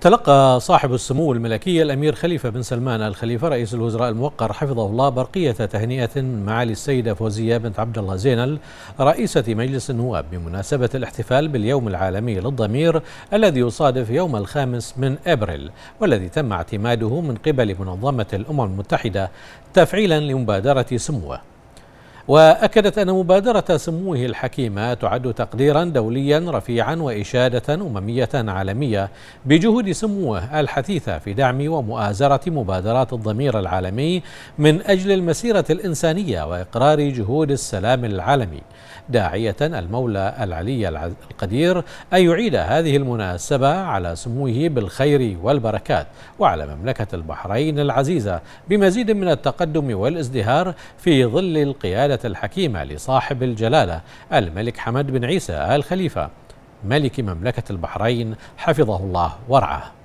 تلقى صاحب السمو الملكي الأمير خليفة بن سلمان الخليفة رئيس الوزراء الموقر حفظه الله برقية تهنئة معالي السيدة فوزية بنت عبد الله زينل رئيسة مجلس النواب بمناسبة الاحتفال باليوم العالمي للضمير الذي يصادف يوم الخامس من أبريل والذي تم اعتماده من قبل منظمة الأمم المتحدة تفعيلا لمبادرة سموه وأكدت أن مبادرة سموه الحكيمة تعد تقديرا دوليا رفيعا وإشادة أممية عالمية بجهود سموه الحثيثة في دعم ومؤازرة مبادرات الضمير العالمي من أجل المسيرة الإنسانية وإقرار جهود السلام العالمي داعية المولى العلي القدير أن يعيد هذه المناسبة على سموه بالخير والبركات وعلى مملكة البحرين العزيزة بمزيد من التقدم والازدهار في ظل القيادة الحكيمة لصاحب الجلالة الملك حمد بن عيسى آل خليفة ملك مملكة البحرين حفظه الله ورعاه